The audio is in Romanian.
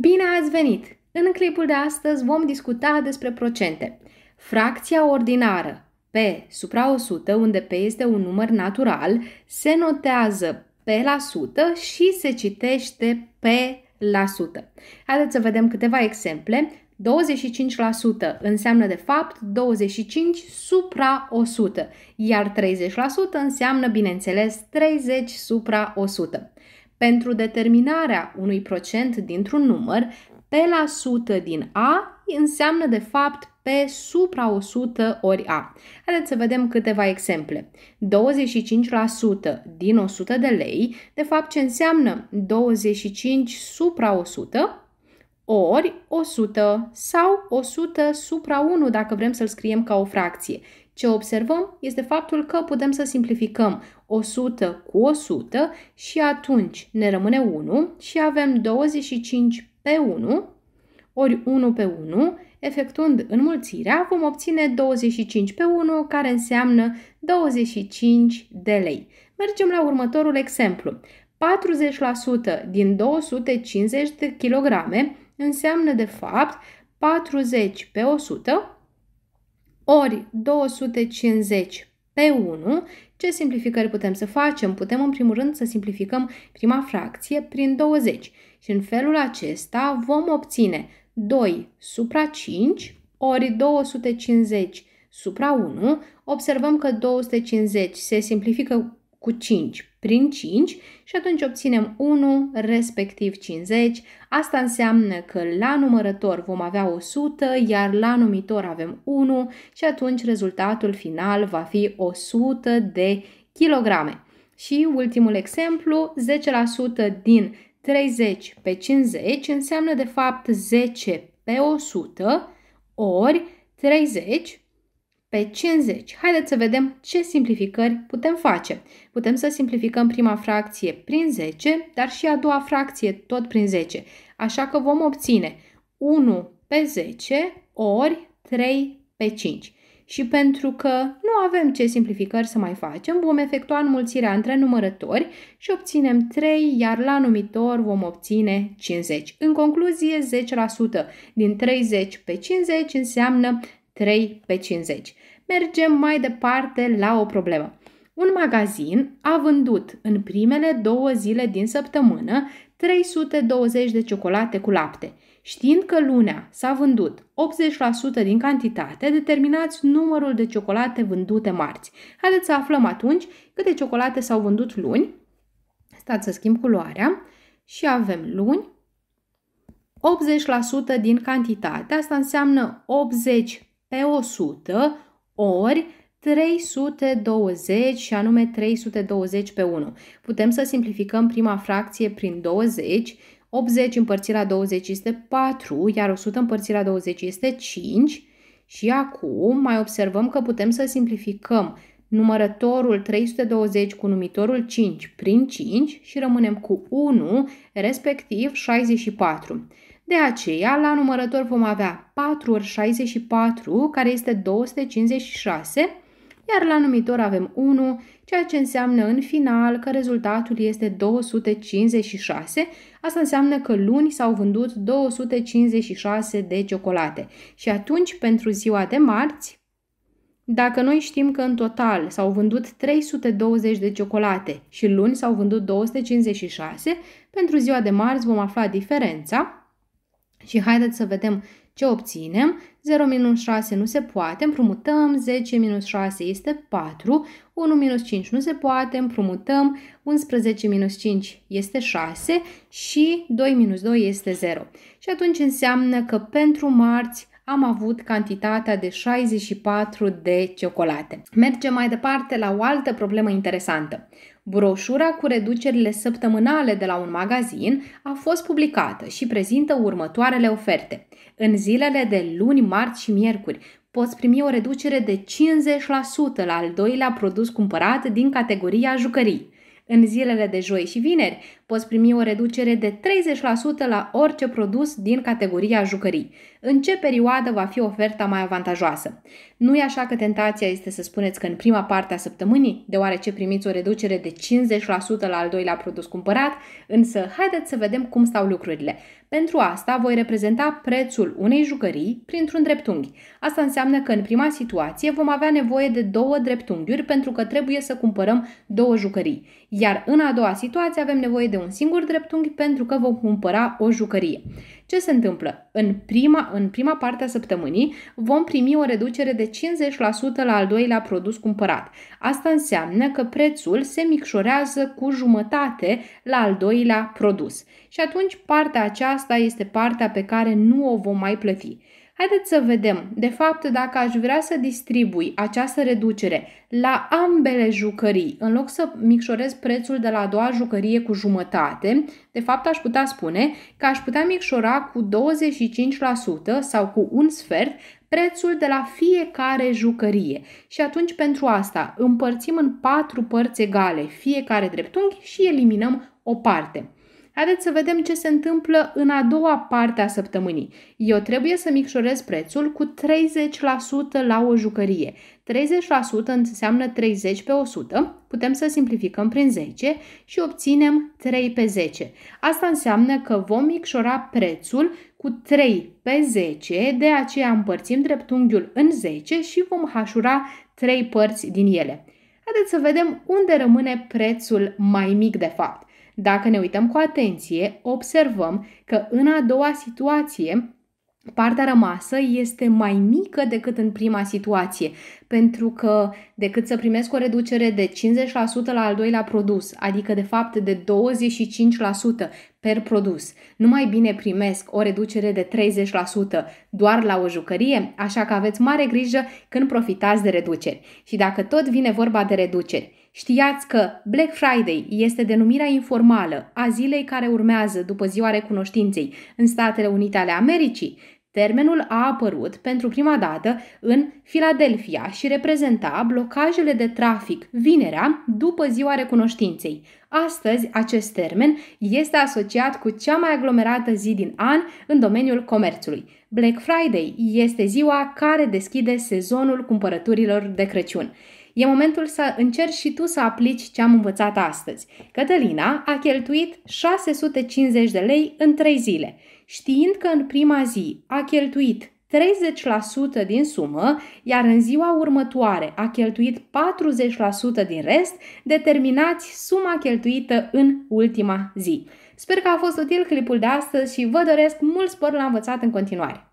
Bine ați venit! În clipul de astăzi vom discuta despre procente. Fracția ordinară P supra 100, unde P este un număr natural, se notează P la sută și se citește P la sută. Haideți să vedem câteva exemple. 25% înseamnă de fapt 25 supra 100, iar 30% înseamnă, bineînțeles, 30 supra 100. Pentru determinarea unui procent dintr-un număr, P la 100 din A înseamnă de fapt P supra 100 ori A. Haideți să vedem câteva exemple. 25% din 100 de lei, de fapt ce înseamnă 25 supra 100 ori 100 sau 100 supra 1 dacă vrem să-l scriem ca o fracție. Ce observăm este faptul că putem să simplificăm 100 cu 100 și atunci ne rămâne 1 și avem 25 pe 1 ori 1 pe 1, efectuând înmulțirea, vom obține 25 pe 1, care înseamnă 25 de lei. Mergem la următorul exemplu. 40% din 250 de kilograme înseamnă de fapt 40 pe 100 ori 250 pe 1 ce simplificări putem să facem? Putem în primul rând să simplificăm prima fracție prin 20 și în felul acesta vom obține 2 supra 5 ori 250 supra 1. Observăm că 250 se simplifică cu 5 prin 5 și atunci obținem 1 respectiv 50. Asta înseamnă că la numărător vom avea 100, iar la numitor avem 1 și atunci rezultatul final va fi 100 de kilograme. Și ultimul exemplu, 10% din 30 pe 50 înseamnă de fapt 10 pe 100 ori 30 pe 50. Haideți să vedem ce simplificări putem face. Putem să simplificăm prima fracție prin 10, dar și a doua fracție tot prin 10. Așa că vom obține 1 pe 10 ori 3 pe 5. Și pentru că nu avem ce simplificări să mai facem, vom efectua înmulțirea între numărători și obținem 3, iar la numitor vom obține 50. În concluzie, 10% din 30 pe 50 înseamnă 3 pe 50. Mergem mai departe la o problemă. Un magazin a vândut în primele două zile din săptămână 320 de ciocolate cu lapte. Știind că lunea s-a vândut 80% din cantitate, determinați numărul de ciocolate vândute marți. Haideți să aflăm atunci câte ciocolate s-au vândut luni. Stați să schimb culoarea și avem luni 80% din cantitate. Asta înseamnă 80 pe 100 ori 320 și anume 320 pe 1. Putem să simplificăm prima fracție prin 20, 80 împărțit la 20 este 4, iar 100 împărțit la 20 este 5. Și acum mai observăm că putem să simplificăm numărătorul 320 cu numitorul 5 prin 5 și rămânem cu 1, respectiv 64. De aceea, la numărător vom avea 4 ori 64, care este 256, iar la numitor avem 1, ceea ce înseamnă în final că rezultatul este 256. Asta înseamnă că luni s-au vândut 256 de ciocolate. Și atunci, pentru ziua de marți, dacă noi știm că în total s-au vândut 320 de ciocolate și luni s-au vândut 256, pentru ziua de marți vom afla diferența și haideți să vedem ce obținem. 0 minus 6 nu se poate, împrumutăm, 10 minus 6 este 4, 1 minus 5 nu se poate, împrumutăm, 11 minus 5 este 6 și 2 minus 2 este 0. Și atunci înseamnă că pentru marți am avut cantitatea de 64 de ciocolate. Mergem mai departe la o altă problemă interesantă. Broșura cu reducerile săptămânale de la un magazin a fost publicată și prezintă următoarele oferte. În zilele de luni, marți și miercuri poți primi o reducere de 50% la al doilea produs cumpărat din categoria jucării. În zilele de joi și vineri poți primi o reducere de 30% la orice produs din categoria jucării. În ce perioadă va fi oferta mai avantajoasă? Nu e așa că tentația este să spuneți că în prima parte a săptămânii, deoarece primiți o reducere de 50% la al doilea produs cumpărat, însă haideți să vedem cum stau lucrurile. Pentru asta voi reprezenta prețul unei jucării printr-un dreptunghi. Asta înseamnă că în prima situație vom avea nevoie de două dreptunghiuri pentru că trebuie să cumpărăm două jucării. Iar în a doua situație avem nevoie de un singur dreptunghi pentru că vom cumpăra o jucărie. Ce se întâmplă? În prima, în prima parte a săptămânii vom primi o reducere de 50% la al doilea produs cumpărat. Asta înseamnă că prețul se micșorează cu jumătate la al doilea produs. Și atunci partea aceasta este partea pe care nu o vom mai plăti. Haideți să vedem, de fapt, dacă aș vrea să distribui această reducere la ambele jucării, în loc să micșorez prețul de la a doua jucărie cu jumătate, de fapt aș putea spune că aș putea micșora cu 25% sau cu un sfert prețul de la fiecare jucărie. Și atunci pentru asta împărțim în patru părți egale fiecare dreptunghi și eliminăm o parte. Haideți să vedem ce se întâmplă în a doua parte a săptămânii. Eu trebuie să micșorez prețul cu 30% la o jucărie. 30% înseamnă 30 pe 100, putem să simplificăm prin 10 și obținem 3 pe 10. Asta înseamnă că vom micșora prețul cu 3 pe 10, de aceea împărțim dreptunghiul în 10 și vom hașura 3 părți din ele. Haideți să vedem unde rămâne prețul mai mic de fapt. Dacă ne uităm cu atenție, observăm că în a doua situație partea rămasă este mai mică decât în prima situație, pentru că decât să primesc o reducere de 50% la al doilea produs, adică de fapt de 25% per produs, nu mai bine primesc o reducere de 30% doar la o jucărie, așa că aveți mare grijă când profitați de reduceri. Și dacă tot vine vorba de reduceri, Știați că Black Friday este denumirea informală a zilei care urmează după ziua recunoștinței în Statele Unite ale Americii. Termenul a apărut pentru prima dată în Filadelfia și reprezenta blocajele de trafic vinerea după ziua recunoștinței. Astăzi, acest termen este asociat cu cea mai aglomerată zi din an în domeniul comerțului. Black Friday este ziua care deschide sezonul cumpărăturilor de Crăciun. E momentul să încerci și tu să aplici ce am învățat astăzi. Cătălina a cheltuit 650 de lei în 3 zile, știind că în prima zi a cheltuit 30% din sumă, iar în ziua următoare a cheltuit 40% din rest, determinați suma cheltuită în ultima zi. Sper că a fost util clipul de astăzi și vă doresc mult spor la învățat în continuare!